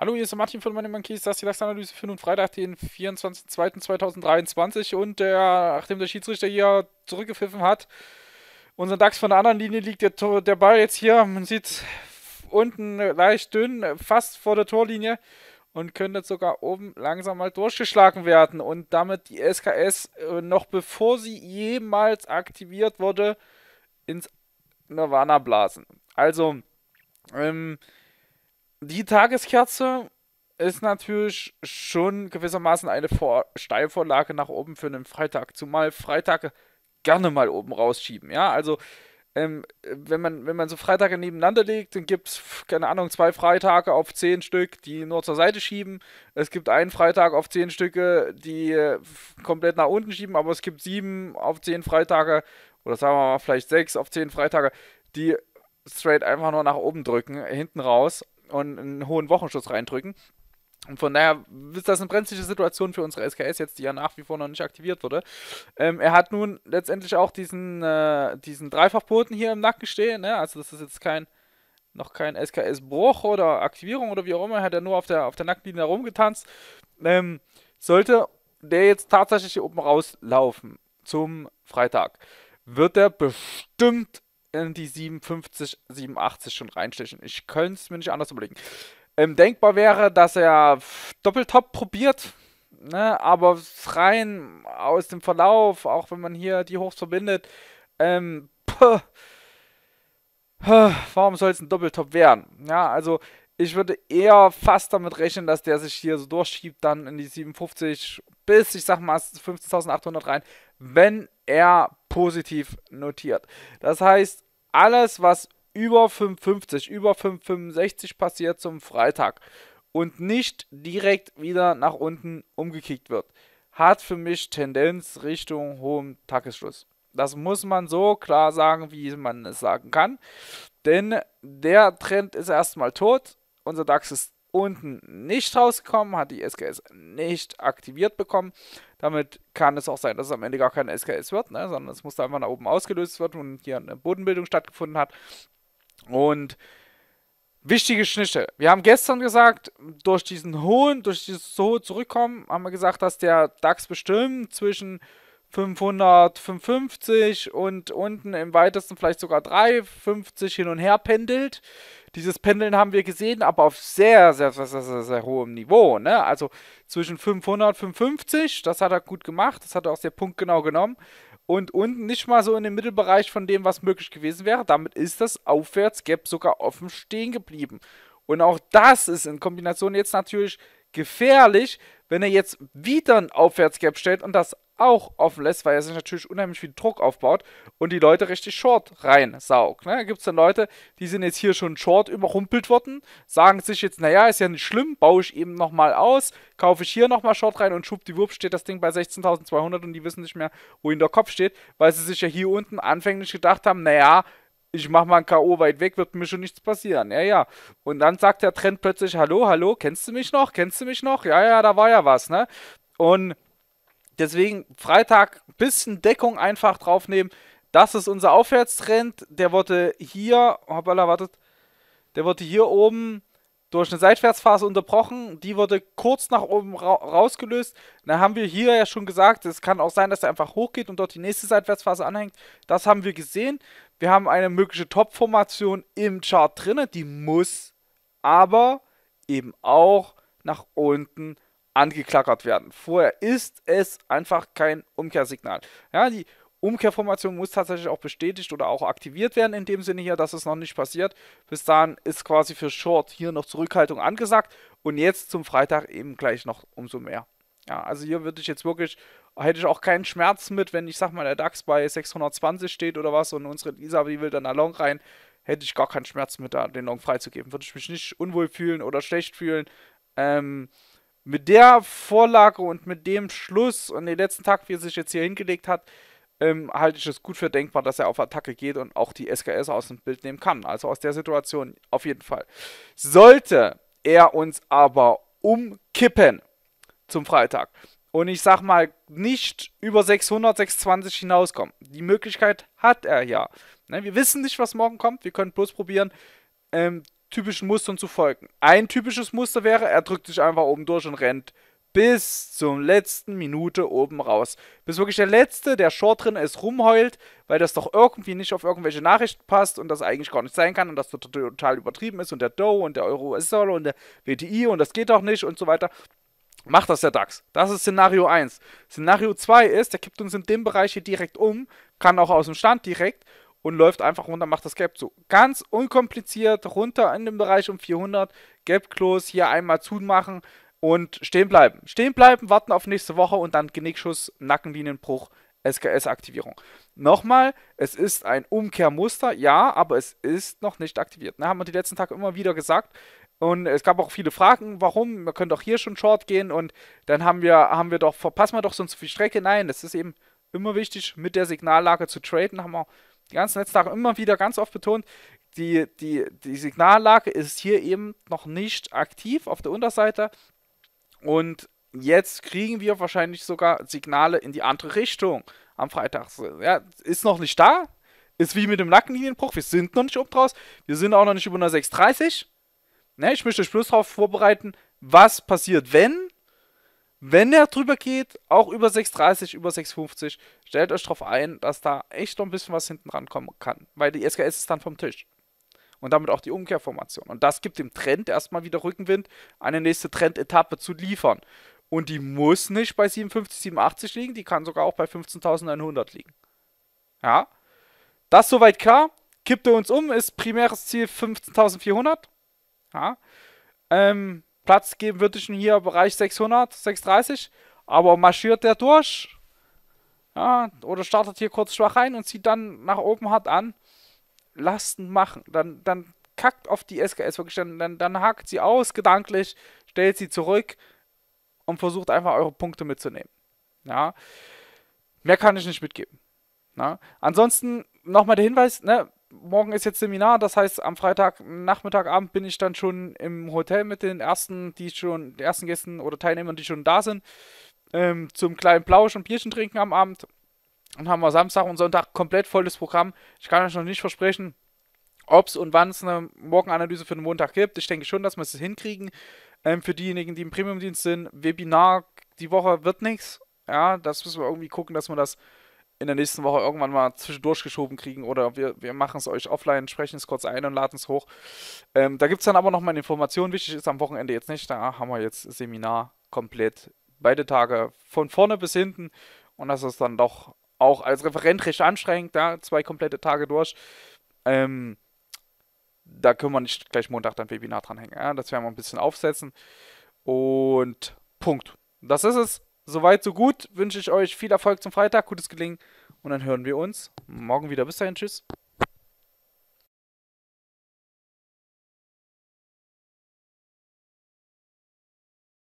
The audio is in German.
Hallo, hier ist der Martin von Money Monkeys, das ist die Lachsanalyse für nun Freitag, den 24.02.2023 und der, nachdem der Schiedsrichter hier zurückgepfiffen hat, unser DAX von der anderen Linie liegt der, der Ball jetzt hier, man sieht unten leicht dünn, fast vor der Torlinie und könnte sogar oben langsam mal durchgeschlagen werden und damit die SKS äh, noch bevor sie jemals aktiviert wurde, ins Nirvana blasen. Also, ähm, die Tageskerze ist natürlich schon gewissermaßen eine Vor Steilvorlage nach oben für einen Freitag, zumal Freitag gerne mal oben rausschieben, ja, also ähm, wenn, man, wenn man so Freitage nebeneinander legt, dann gibt es, keine Ahnung, zwei Freitage auf zehn Stück, die nur zur Seite schieben. Es gibt einen Freitag auf zehn Stücke, die komplett nach unten schieben, aber es gibt sieben auf zehn Freitage oder sagen wir mal vielleicht sechs auf zehn Freitage, die straight einfach nur nach oben drücken, hinten raus und einen hohen Wochenschutz reindrücken. Und von daher ist das eine brenzliche Situation für unsere SKS jetzt, die ja nach wie vor noch nicht aktiviert wurde. Ähm, er hat nun letztendlich auch diesen, äh, diesen Dreifachboten hier im Nacken stehen. Ne? Also das ist jetzt kein, noch kein SKS-Bruch oder Aktivierung oder wie auch immer. Er Hat ja nur auf der, auf der Nacktlinie herumgetanzt. Ähm, sollte der jetzt tatsächlich hier oben rauslaufen zum Freitag, wird er bestimmt in die 57, 87 schon reinstechen. Ich könnte es mir nicht anders überlegen. Ähm, denkbar wäre, dass er Doppeltop probiert, ne? aber rein aus dem Verlauf, auch wenn man hier die Hochs verbindet, ähm, puh, warum soll es ein Doppeltop werden? Ja, also ich würde eher fast damit rechnen, dass der sich hier so durchschiebt, dann in die 57 bis, ich sag mal, 15.800 rein, wenn er positiv notiert. Das heißt, alles, was über 5,50, über 5,65 passiert zum Freitag und nicht direkt wieder nach unten umgekickt wird, hat für mich Tendenz Richtung hohem Tagesschluss. Das muss man so klar sagen, wie man es sagen kann. Denn der Trend ist erstmal tot. Unser DAX ist unten nicht rausgekommen, hat die SKS nicht aktiviert bekommen. Damit kann es auch sein, dass es am Ende gar keine SKS wird, ne? sondern es muss einfach nach oben ausgelöst werden und hier eine Bodenbildung stattgefunden hat. Und wichtige Schnitte. Wir haben gestern gesagt, durch diesen hohen, durch dieses hohe Zurückkommen, haben wir gesagt, dass der DAX bestimmt zwischen 555 und unten im weitesten vielleicht sogar 350 hin und her pendelt. Dieses Pendeln haben wir gesehen, aber auf sehr, sehr, sehr, sehr, sehr hohem Niveau. Ne? Also zwischen 500 und 550, das hat er gut gemacht, das hat er auch sehr punktgenau genommen und unten nicht mal so in den Mittelbereich von dem, was möglich gewesen wäre. Damit ist das Aufwärtsgap sogar offen stehen geblieben. Und auch das ist in Kombination jetzt natürlich gefährlich, wenn er jetzt wieder ein Aufwärtsgap stellt und das auch offen lässt, weil er sich natürlich unheimlich viel Druck aufbaut und die Leute richtig short reinsaugt. Ne? Da gibt es dann Leute, die sind jetzt hier schon short überrumpelt worden, sagen sich jetzt, naja, ist ja nicht schlimm, baue ich eben nochmal aus, kaufe ich hier nochmal short rein und schwuppdiwupp steht das Ding bei 16.200 und die wissen nicht mehr, wohin der Kopf steht, weil sie sich ja hier unten anfänglich gedacht haben, naja, ich mache mal ein K.O. weit weg, wird mir schon nichts passieren. Ja, ja. Und dann sagt der Trend plötzlich, hallo, hallo, kennst du mich noch? Kennst du mich noch? Ja, ja, da war ja was, ne? Und Deswegen Freitag ein bisschen Deckung einfach draufnehmen. Das ist unser Aufwärtstrend. Der wurde hier, hoppala, wartet, der wurde hier oben durch eine Seitwärtsphase unterbrochen. Die wurde kurz nach oben ra rausgelöst. Dann haben wir hier ja schon gesagt, es kann auch sein, dass er einfach hochgeht und dort die nächste Seitwärtsphase anhängt. Das haben wir gesehen. Wir haben eine mögliche Top-Formation im Chart drinne. Die muss aber eben auch nach unten angeklackert werden. Vorher ist es einfach kein Umkehrsignal. Ja, die Umkehrformation muss tatsächlich auch bestätigt oder auch aktiviert werden, in dem Sinne hier, dass es noch nicht passiert. Bis dahin ist quasi für Short hier noch Zurückhaltung angesagt und jetzt zum Freitag eben gleich noch umso mehr. Ja, also hier würde ich jetzt wirklich, hätte ich auch keinen Schmerz mit, wenn ich sag mal, der DAX bei 620 steht oder was und unsere Lisa, die will dann da Long rein, hätte ich gar keinen Schmerz mit, da den Long freizugeben. Würde ich mich nicht unwohl fühlen oder schlecht fühlen. Ähm, mit der Vorlage und mit dem Schluss und den letzten Tag, wie er sich jetzt hier hingelegt hat, ähm, halte ich es gut für denkbar, dass er auf Attacke geht und auch die SKS aus dem Bild nehmen kann. Also aus der Situation auf jeden Fall. Sollte er uns aber umkippen zum Freitag und ich sag mal nicht über 600, 620 hinauskommen, die Möglichkeit hat er ja. Ne, wir wissen nicht, was morgen kommt, wir können bloß probieren, ähm, typischen Mustern zu folgen. Ein typisches Muster wäre, er drückt sich einfach oben durch und rennt bis zur letzten Minute oben raus. Bis wirklich der letzte, der Short drin ist, rumheult, weil das doch irgendwie nicht auf irgendwelche Nachrichten passt und das eigentlich gar nicht sein kann und das total übertrieben ist und der Dow und der Euro US Dollar und der WTI und das geht doch nicht und so weiter. Macht das der DAX. Das ist Szenario 1. Szenario 2 ist, der kippt uns in dem Bereich hier direkt um, kann auch aus dem Stand direkt und läuft einfach runter, macht das Gap zu. Ganz unkompliziert runter in den Bereich um 400, Gap Close hier einmal zumachen und stehen bleiben. Stehen bleiben, warten auf nächste Woche und dann Genickschuss, Nackenlinienbruch, SKS-Aktivierung. Nochmal, es ist ein Umkehrmuster, ja, aber es ist noch nicht aktiviert. Ne, haben wir die letzten Tage immer wieder gesagt. Und es gab auch viele Fragen, warum, man könnte auch hier schon Short gehen und dann haben wir, haben wir doch, verpassen wir doch sonst viel Strecke. Nein, das ist eben immer wichtig, mit der Signallage zu traden, haben wir die ganzen letzten Tage immer wieder ganz oft betont, die, die, die Signallage ist hier eben noch nicht aktiv auf der Unterseite und jetzt kriegen wir wahrscheinlich sogar Signale in die andere Richtung am Freitag. Ja, ist noch nicht da, ist wie mit dem Nackenlinienbruch, wir sind noch nicht oben draus, wir sind auch noch nicht über einer 630. Ne, ich möchte euch bloß darauf vorbereiten, was passiert, wenn wenn er drüber geht, auch über 6,30, über 6,50, stellt euch darauf ein, dass da echt noch ein bisschen was hinten rankommen kann, weil die SKS ist dann vom Tisch. Und damit auch die Umkehrformation. Und das gibt dem Trend erstmal wieder Rückenwind, eine nächste Trendetappe zu liefern. Und die muss nicht bei 57, 87 liegen, die kann sogar auch bei 15.100 liegen. Ja, das soweit klar. Kippt er uns um, ist primäres Ziel 15.400. Ja, ähm, Platz geben würde ich ihm hier Bereich 600, 630. Aber marschiert der durch? Ja, oder startet hier kurz schwach rein und zieht dann nach oben hart an. Lasten machen. Dann, dann kackt auf die SKS wirklich. Dann, dann, dann hakt sie aus gedanklich, stellt sie zurück und versucht einfach eure Punkte mitzunehmen. Ja. Mehr kann ich nicht mitgeben. Na? Ansonsten nochmal der Hinweis, ne? morgen ist jetzt Seminar, das heißt, am Freitag, Nachmittagabend bin ich dann schon im Hotel mit den ersten, die schon, die ersten Gästen oder Teilnehmern, die schon da sind, ähm, zum kleinen Plausch und Bierchen trinken am Abend. Und haben wir Samstag und Sonntag komplett volles Programm. Ich kann euch noch nicht versprechen, ob es und wann es eine Morgenanalyse für den Montag gibt. Ich denke schon, dass wir es hinkriegen. Ähm, für diejenigen, die im Premium-Dienst sind, Webinar die Woche wird nichts. Ja, das müssen wir irgendwie gucken, dass wir das in der nächsten Woche irgendwann mal zwischendurch geschoben kriegen oder wir, wir machen es euch offline, sprechen es kurz ein und laden es hoch. Ähm, da gibt es dann aber noch nochmal Informationen. Wichtig ist am Wochenende jetzt nicht. Da haben wir jetzt Seminar komplett. Beide Tage von vorne bis hinten. Und das ist dann doch auch als Referent recht anstrengend. Da ja? zwei komplette Tage durch. Ähm, da können wir nicht gleich Montag dann Webinar dranhängen. Ja? Das werden wir ein bisschen aufsetzen. Und Punkt. Das ist es. Soweit, so gut. Wünsche ich euch viel Erfolg zum Freitag, gutes Gelingen. Und dann hören wir uns morgen wieder. Bis dahin, tschüss.